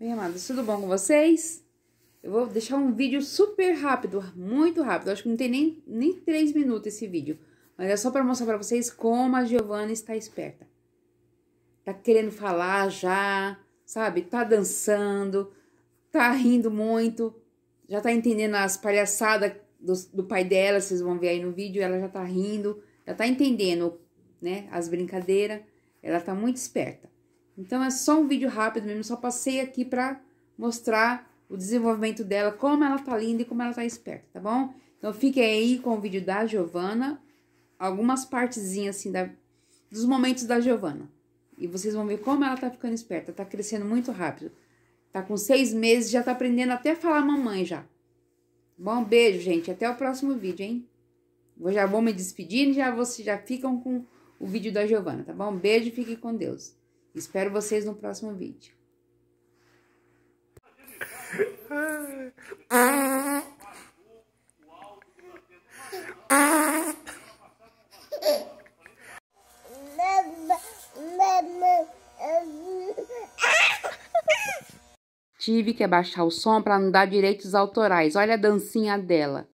Bem, amados, tudo bom com vocês? Eu vou deixar um vídeo super rápido, muito rápido. Acho que não tem nem, nem três minutos esse vídeo. Mas é só para mostrar para vocês como a Giovana está esperta. Tá querendo falar já, sabe? Tá dançando, tá rindo muito. Já tá entendendo as palhaçadas do, do pai dela, vocês vão ver aí no vídeo. Ela já tá rindo, já tá entendendo, né? As brincadeiras. Ela tá muito esperta. Então é só um vídeo rápido mesmo, só passei aqui pra mostrar o desenvolvimento dela, como ela tá linda e como ela tá esperta, tá bom? Então fiquem aí com o vídeo da Giovana, algumas partezinhas assim da, dos momentos da Giovana. E vocês vão ver como ela tá ficando esperta, tá crescendo muito rápido. Tá com seis meses, já tá aprendendo até falar mamãe já. Bom, beijo, gente. Até o próximo vídeo, hein? Eu já vou me despedindo, já vocês já ficam com o vídeo da Giovana, tá bom? Beijo, fiquem com Deus. Espero vocês no próximo vídeo. Tive que abaixar o som para não dar direitos autorais. Olha a dancinha dela.